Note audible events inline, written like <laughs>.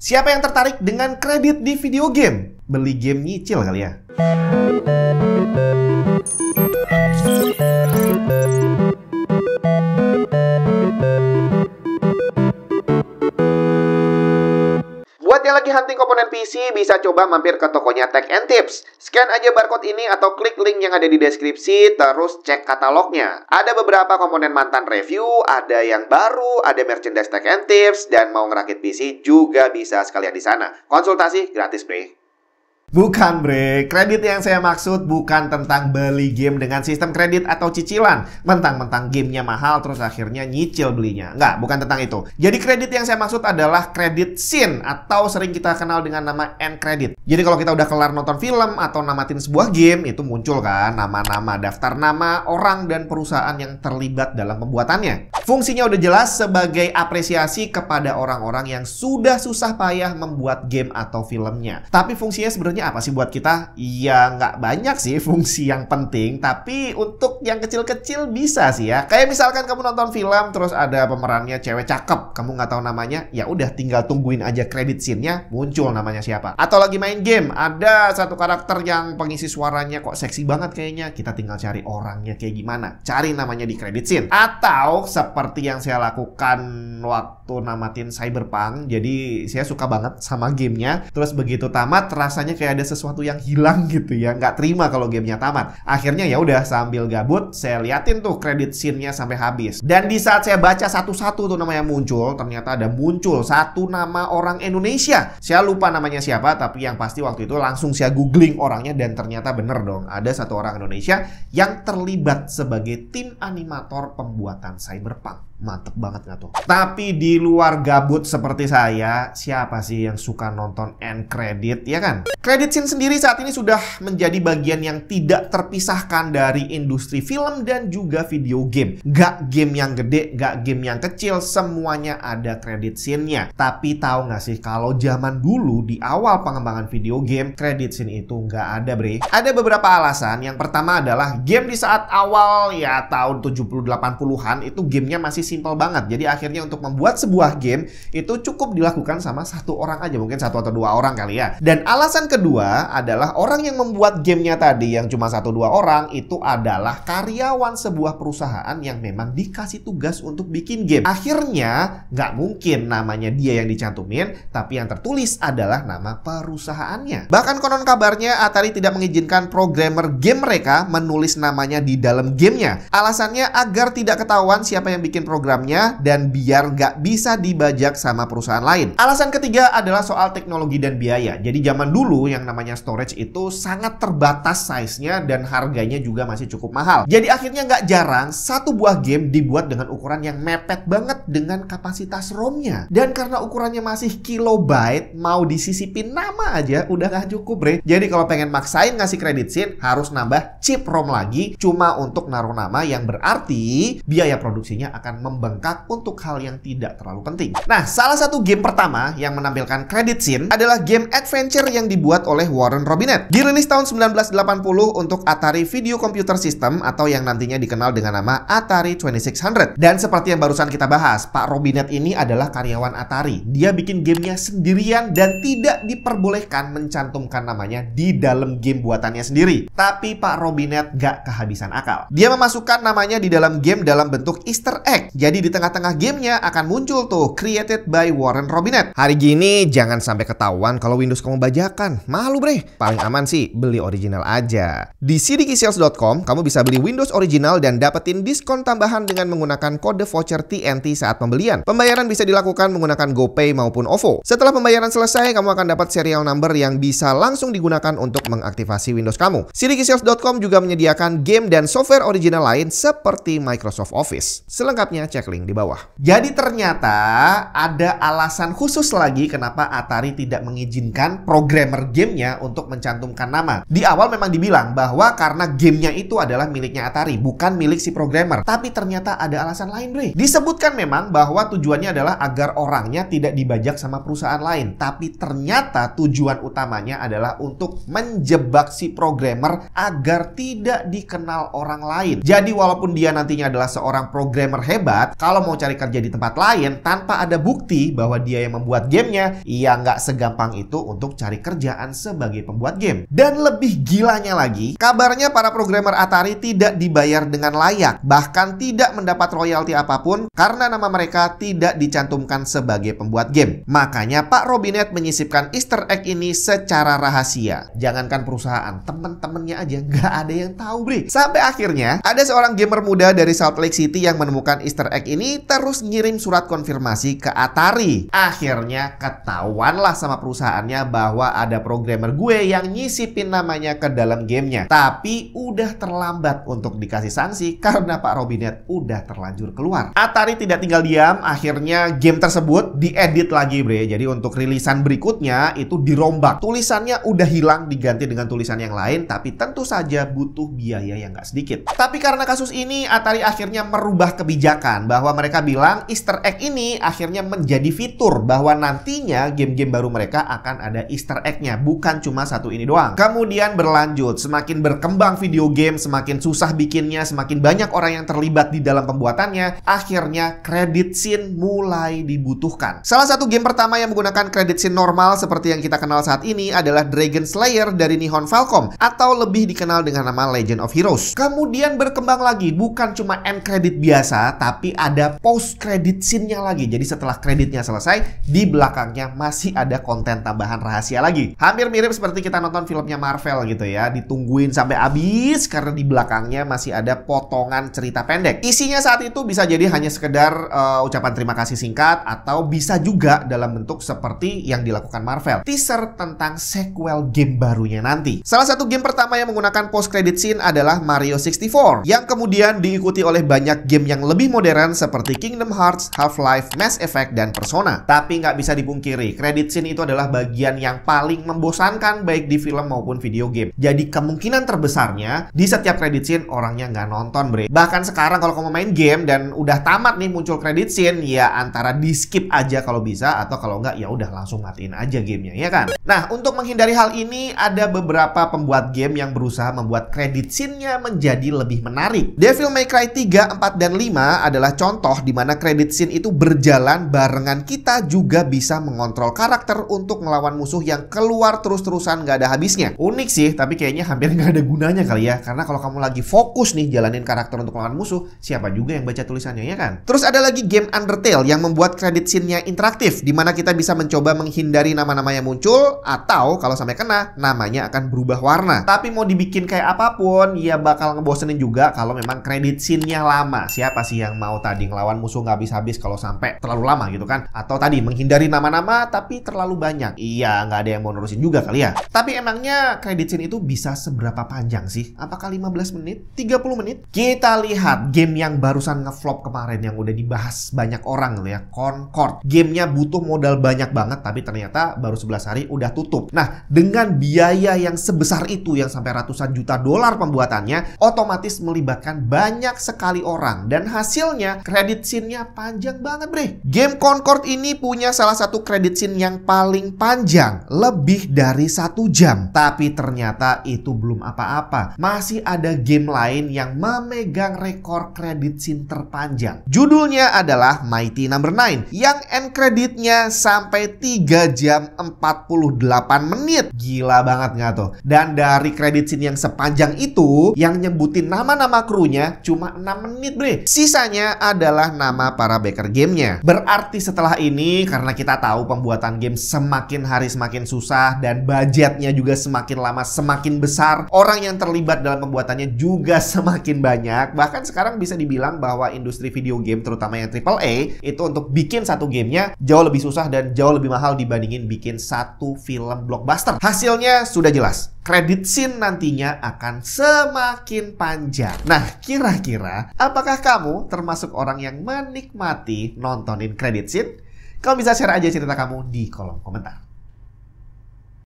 Siapa yang tertarik dengan kredit di video game? Beli game nyicil kali ya. lagi hunting komponen PC, bisa coba mampir ke tokonya Tech and Tips. Scan aja barcode ini atau klik link yang ada di deskripsi, terus cek katalognya. Ada beberapa komponen mantan review, ada yang baru, ada merchandise Tech and Tips, dan mau ngerakit PC juga bisa sekalian di sana. Konsultasi gratis, Bre. Bukan bre, kredit yang saya maksud bukan tentang beli game dengan sistem kredit atau cicilan. Mentang-mentang gamenya mahal terus akhirnya nyicil belinya. Nggak, bukan tentang itu. Jadi kredit yang saya maksud adalah kredit scene atau sering kita kenal dengan nama end credit. Jadi kalau kita udah kelar nonton film atau namatin sebuah game, itu muncul kan nama-nama, daftar nama, orang dan perusahaan yang terlibat dalam pembuatannya. Fungsinya udah jelas sebagai apresiasi kepada orang-orang yang sudah susah payah membuat game atau filmnya. Tapi fungsinya sebenarnya fungsinya apa sih buat kita? Ya nggak banyak sih <laughs> fungsi yang penting, tapi untuk yang kecil-kecil bisa sih ya. Kayak misalkan kamu nonton film terus ada pemerannya cewek cakep, kamu nggak tahu namanya, ya udah tinggal tungguin aja kredit scene-nya muncul namanya siapa. Atau lagi main game, ada satu karakter yang pengisi suaranya kok seksi banget kayaknya, kita tinggal cari orangnya kayak gimana. Cari namanya di kredit scene. Atau seperti yang saya lakukan waktu namatin Cyberpunk, jadi saya suka banget sama gamenya. Terus begitu tamat rasanya kayak kayak ada sesuatu yang hilang gitu ya nggak terima kalau gamenya tamat akhirnya ya udah sambil gabut saya liatin tuh kredit scene-nya sampai habis dan di saat saya baca satu-satu tuh namanya muncul ternyata ada muncul satu nama orang Indonesia saya lupa namanya siapa tapi yang pasti waktu itu langsung saya googling orangnya dan ternyata bener dong ada satu orang Indonesia yang terlibat sebagai tim animator pembuatan Cyberpunk mantep banget nggak tuh? Tapi di luar gabut seperti saya, siapa sih yang suka nonton end credit, ya kan? Credit scene sendiri saat ini sudah menjadi bagian yang tidak terpisahkan dari industri film dan juga video game. Gak game yang gede, gak game yang kecil, semuanya ada credit scene-nya. Tapi tahu nggak sih, kalau zaman dulu di awal pengembangan video game, credit scene itu nggak ada, bre. Ada beberapa alasan. Yang pertama adalah game di saat awal ya tahun 70-80-an itu gamenya masih simple banget. Jadi akhirnya untuk membuat sebuah game itu cukup dilakukan sama satu orang aja, mungkin satu atau dua orang kali ya. Dan alasan kedua adalah orang yang membuat gamenya tadi yang cuma satu dua orang itu adalah karyawan sebuah perusahaan yang memang dikasih tugas untuk bikin game. Akhirnya nggak mungkin namanya dia yang dicantumin, tapi yang tertulis adalah nama perusahaannya. Bahkan konon kabarnya Atari tidak mengizinkan programmer game mereka menulis namanya di dalam gamenya. Alasannya agar tidak ketahuan siapa yang bikin program programnya dan biar nggak bisa dibajak sama perusahaan lain. Alasan ketiga adalah soal teknologi dan biaya. Jadi zaman dulu yang namanya storage itu sangat terbatas size-nya dan harganya juga masih cukup mahal. Jadi akhirnya nggak jarang satu buah game dibuat dengan ukuran yang mepet banget dengan kapasitas ROM-nya. Dan karena ukurannya masih kilobyte, mau disisipin nama aja udah nggak cukup bre. Jadi kalau pengen maksain ngasih kredit scene harus nambah chip ROM lagi cuma untuk naruh nama yang berarti biaya produksinya akan membengkak untuk hal yang tidak terlalu penting. Nah, salah satu game pertama yang menampilkan credit scene adalah game adventure yang dibuat oleh Warren Robinett. Dirilis tahun 1980 untuk Atari Video Computer System atau yang nantinya dikenal dengan nama Atari 2600. Dan seperti yang barusan kita bahas, Pak Robinett ini adalah karyawan Atari. Dia bikin gamenya sendirian dan tidak diperbolehkan mencantumkan namanya di dalam game buatannya sendiri. Tapi Pak Robinett gak kehabisan akal. Dia memasukkan namanya di dalam game dalam bentuk easter egg jadi di tengah-tengah gamenya akan muncul tuh created by Warren Robinette. Hari gini jangan sampai ketahuan kalau Windows kamu bajakan. Malu bre. Paling aman sih beli original aja. Di cdksales.com kamu bisa beli Windows original dan dapetin diskon tambahan dengan menggunakan kode voucher TNT saat pembelian. Pembayaran bisa dilakukan menggunakan GoPay maupun OVO. Setelah pembayaran selesai, kamu akan dapat serial number yang bisa langsung digunakan untuk mengaktifasi Windows kamu. cdksales.com juga menyediakan game dan software original lain seperti Microsoft Office. Selengkapnya cek link di bawah. Jadi ternyata ada alasan khusus lagi kenapa Atari tidak mengizinkan programmer gamenya untuk mencantumkan nama. Di awal memang dibilang bahwa karena gamenya itu adalah miliknya Atari, bukan milik si programmer. Tapi ternyata ada alasan lain, Bre. Disebutkan memang bahwa tujuannya adalah agar orangnya tidak dibajak sama perusahaan lain. Tapi ternyata tujuan utamanya adalah untuk menjebak si programmer agar tidak dikenal orang lain. Jadi walaupun dia nantinya adalah seorang programmer hebat, kalau mau cari kerja di tempat lain tanpa ada bukti bahwa dia yang membuat gamenya, ia ya nggak segampang itu untuk cari kerjaan sebagai pembuat game. Dan lebih gilanya lagi, kabarnya para programmer Atari tidak dibayar dengan layak, bahkan tidak mendapat royalti apapun karena nama mereka tidak dicantumkan sebagai pembuat game. Makanya Pak Robinet menyisipkan easter egg ini secara rahasia. Jangankan perusahaan, temen-temennya aja nggak ada yang tahu, Bri. Sampai akhirnya, ada seorang gamer muda dari Salt Lake City yang menemukan easter Mr. X ini terus ngirim surat konfirmasi ke Atari. Akhirnya ketahuanlah sama perusahaannya bahwa ada programmer gue yang nyisipin namanya ke dalam gamenya. Tapi udah terlambat untuk dikasih sanksi <laughs> karena Pak Robinet udah terlanjur keluar. Atari tidak tinggal diam, akhirnya game tersebut diedit lagi bre. Jadi untuk rilisan berikutnya itu dirombak. Tulisannya udah hilang diganti dengan tulisan yang lain tapi tentu saja butuh biaya yang gak sedikit. Tapi karena kasus ini Atari akhirnya merubah kebijakan mengatakan bahwa mereka bilang Easter egg ini akhirnya menjadi fitur bahwa nantinya game-game baru mereka akan ada Easter egg-nya, bukan cuma satu ini doang. Kemudian berlanjut, semakin berkembang video game, semakin susah bikinnya, semakin banyak orang yang terlibat di dalam pembuatannya, akhirnya credit scene mulai dibutuhkan. Salah satu game pertama yang menggunakan credit scene normal seperti yang kita kenal saat ini adalah Dragon Slayer dari Nihon Falcom atau lebih dikenal dengan nama Legend of Heroes. Kemudian berkembang lagi, bukan cuma end credit biasa, tapi tapi ada post credit scene-nya lagi. Jadi setelah kreditnya selesai, di belakangnya masih ada konten tambahan rahasia lagi. Hampir mirip seperti kita nonton filmnya Marvel gitu ya, ditungguin sampai habis karena di belakangnya masih ada potongan cerita pendek. Isinya saat itu bisa jadi hanya sekedar uh, ucapan terima kasih singkat atau bisa juga dalam bentuk seperti yang dilakukan Marvel. Teaser tentang sequel game barunya nanti. Salah satu game pertama yang menggunakan post credit scene adalah Mario 64 yang kemudian diikuti oleh banyak game yang lebih modern modern seperti Kingdom Hearts, Half-Life, Mass Effect, dan Persona. Tapi nggak bisa dipungkiri, credit scene itu adalah bagian yang paling membosankan baik di film maupun video game. Jadi kemungkinan terbesarnya di setiap credit scene orangnya nggak nonton bre. Bahkan sekarang kalau kamu main game dan udah tamat nih muncul credit scene, ya antara di skip aja kalau bisa atau kalau nggak ya udah langsung matiin aja gamenya ya kan. Nah untuk menghindari hal ini ada beberapa pembuat game yang berusaha membuat credit scene-nya menjadi lebih menarik. Devil May Cry 3, 4, dan 5 adalah adalah contoh di mana credit scene itu berjalan barengan kita juga bisa mengontrol karakter untuk melawan musuh yang keluar terus-terusan gak ada habisnya. Unik sih, tapi kayaknya hampir gak ada gunanya kali ya. Karena kalau kamu lagi fokus nih jalanin karakter untuk melawan musuh, siapa juga yang baca tulisannya ya kan? Terus ada lagi game Undertale yang membuat credit scene-nya interaktif, di mana kita bisa mencoba menghindari nama-nama yang muncul, atau kalau sampai kena, namanya akan berubah warna. Tapi mau dibikin kayak apapun, ya bakal ngebosenin juga kalau memang credit scene-nya lama. Siapa sih yang mau mau tadi ngelawan musuh nggak habis-habis kalau sampai terlalu lama gitu kan atau tadi menghindari nama-nama tapi terlalu banyak iya nggak ada yang mau nerusin juga kali ya tapi emangnya kredit scene itu bisa seberapa panjang sih apakah 15 menit 30 menit kita lihat game yang barusan ngeflop kemarin yang udah dibahas banyak orang gitu ya Concord gamenya butuh modal banyak banget tapi ternyata baru 11 hari udah tutup nah dengan biaya yang sebesar itu yang sampai ratusan juta dolar pembuatannya otomatis melibatkan banyak sekali orang dan hasil detailnya, kredit scene-nya panjang banget bre. Game Concord ini punya salah satu kredit scene yang paling panjang, lebih dari satu jam. Tapi ternyata itu belum apa-apa. Masih ada game lain yang memegang rekor kredit scene terpanjang. Judulnya adalah Mighty Number no. 9 yang end kreditnya sampai 3 jam 48 menit. Gila banget nggak tuh? Dan dari kredit scene yang sepanjang itu, yang nyebutin nama-nama krunya cuma 6 menit bre. Sisanya Namanya adalah nama para backer gamenya. Berarti setelah ini, karena kita tahu pembuatan game semakin hari semakin susah dan budgetnya juga semakin lama semakin besar, orang yang terlibat dalam pembuatannya juga semakin banyak. Bahkan sekarang bisa dibilang bahwa industri video game, terutama yang AAA, itu untuk bikin satu gamenya jauh lebih susah dan jauh lebih mahal dibandingin bikin satu film blockbuster. Hasilnya sudah jelas kredit scene nantinya akan semakin panjang. Nah, kira-kira apakah kamu termasuk orang yang menikmati nontonin kredit scene? Kamu bisa share aja cerita kamu di kolom komentar.